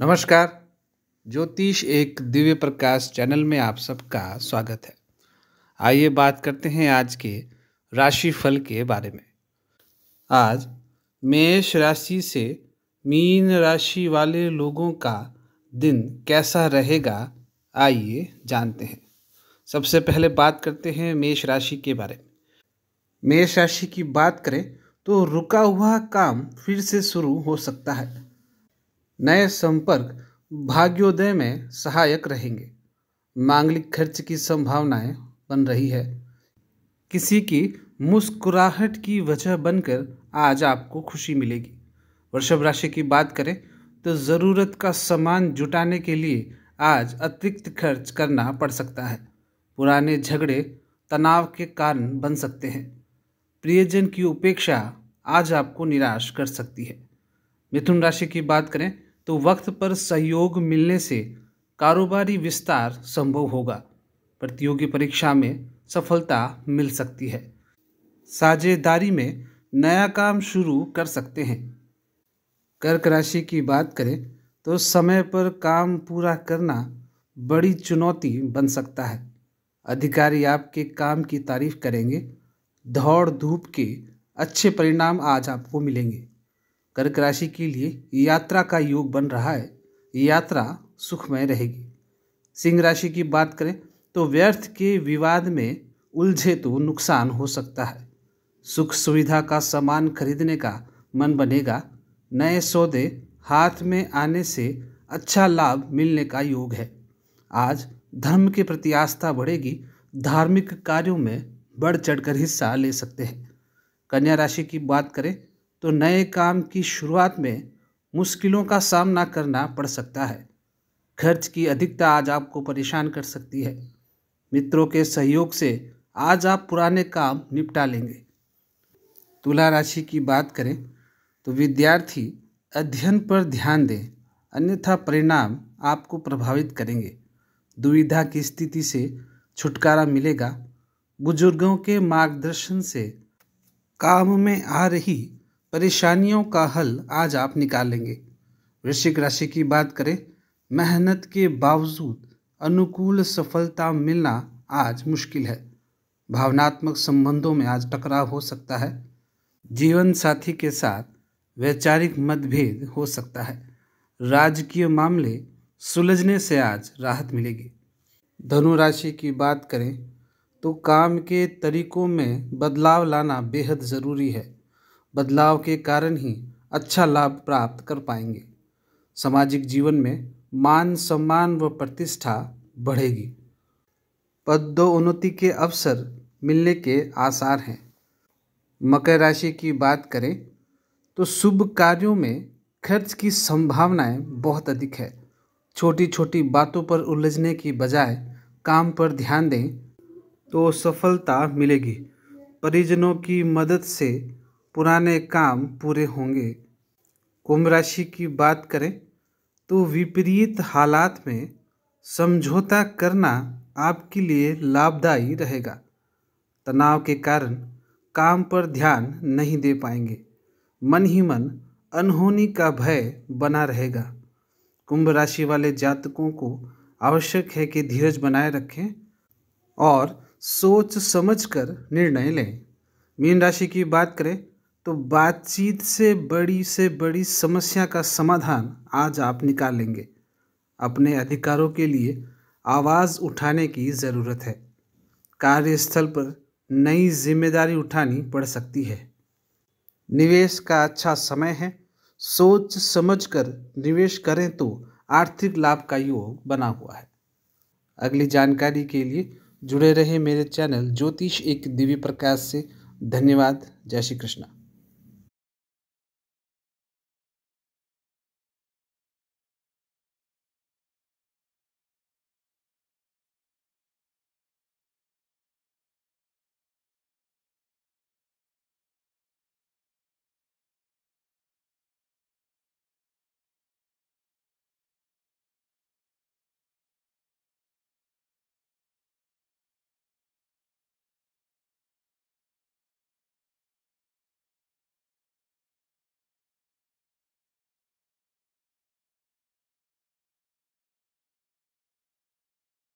नमस्कार ज्योतिष एक दिव्य प्रकाश चैनल में आप सबका स्वागत है आइए बात करते हैं आज के राशि फल के बारे में आज मेष राशि से मीन राशि वाले लोगों का दिन कैसा रहेगा आइए जानते हैं सबसे पहले बात करते हैं मेष राशि के बारे में मेष राशि की बात करें तो रुका हुआ काम फिर से शुरू हो सकता है नए संपर्क भाग्योदय में सहायक रहेंगे मांगलिक खर्च की संभावनाएं बन रही है किसी की मुस्कुराहट की वजह बनकर आज आपको खुशी मिलेगी वृषभ राशि की बात करें तो ज़रूरत का सामान जुटाने के लिए आज अतिरिक्त खर्च करना पड़ सकता है पुराने झगड़े तनाव के कारण बन सकते हैं प्रियजन की उपेक्षा आज आपको निराश कर सकती है मिथुन राशि की बात करें तो वक्त पर सहयोग मिलने से कारोबारी विस्तार संभव होगा प्रतियोगी परीक्षा में सफलता मिल सकती है साझेदारी में नया काम शुरू कर सकते हैं कर्क राशि की बात करें तो समय पर काम पूरा करना बड़ी चुनौती बन सकता है अधिकारी आपके काम की तारीफ करेंगे दौड़ धूप के अच्छे परिणाम आज आपको मिलेंगे कर्क राशि के लिए यात्रा का योग बन रहा है यात्रा सुखमय रहेगी सिंह राशि की बात करें तो व्यर्थ के विवाद में उलझे तो नुकसान हो सकता है सुख सुविधा का सामान खरीदने का मन बनेगा नए सौदे हाथ में आने से अच्छा लाभ मिलने का योग है आज धर्म के प्रति आस्था बढ़ेगी धार्मिक कार्यों में बढ़ चढ़कर हिस्सा ले सकते हैं कन्या राशि की बात करें तो नए काम की शुरुआत में मुश्किलों का सामना करना पड़ सकता है खर्च की अधिकता आज आपको परेशान कर सकती है मित्रों के सहयोग से आज आप पुराने काम निपटा लेंगे तुला राशि की बात करें तो विद्यार्थी अध्ययन पर ध्यान दें अन्यथा परिणाम आपको प्रभावित करेंगे दुविधा की स्थिति से छुटकारा मिलेगा बुजुर्गों के मार्गदर्शन से काम में आ रही परेशानियों का हल आज आप निकालेंगे वृश्चिक राशि की बात करें मेहनत के बावजूद अनुकूल सफलता मिलना आज मुश्किल है भावनात्मक संबंधों में आज टकराव हो सकता है जीवन साथी के साथ वैचारिक मतभेद हो सकता है राजकीय मामले सुलझने से आज राहत मिलेगी धनु राशि की बात करें तो काम के तरीकों में बदलाव लाना बेहद ज़रूरी है बदलाव के कारण ही अच्छा लाभ प्राप्त कर पाएंगे सामाजिक जीवन में मान सम्मान व प्रतिष्ठा बढ़ेगी पदोन्नति के अवसर मिलने के आसार हैं मकर राशि की बात करें तो शुभ कार्यों में खर्च की संभावनाएं बहुत अधिक है छोटी छोटी बातों पर उलझने की बजाय काम पर ध्यान दें तो सफलता मिलेगी परिजनों की मदद से पुराने काम पूरे होंगे कुंभ राशि की बात करें तो विपरीत हालात में समझौता करना आपके लिए लाभदायी रहेगा तनाव के कारण काम पर ध्यान नहीं दे पाएंगे मन ही मन अनहोनी का भय बना रहेगा कुंभ राशि वाले जातकों को आवश्यक है कि धीरज बनाए रखें और सोच समझकर निर्णय लें मीन राशि की बात करें तो बातचीत से बड़ी से बड़ी समस्या का समाधान आज आप निकालेंगे अपने अधिकारों के लिए आवाज़ उठाने की ज़रूरत है कार्यस्थल पर नई जिम्मेदारी उठानी पड़ सकती है निवेश का अच्छा समय है सोच समझकर निवेश करें तो आर्थिक लाभ का योग बना हुआ है अगली जानकारी के लिए जुड़े रहे मेरे चैनल ज्योतिष एक दिव्य प्रकाश से धन्यवाद जय श्री कृष्णा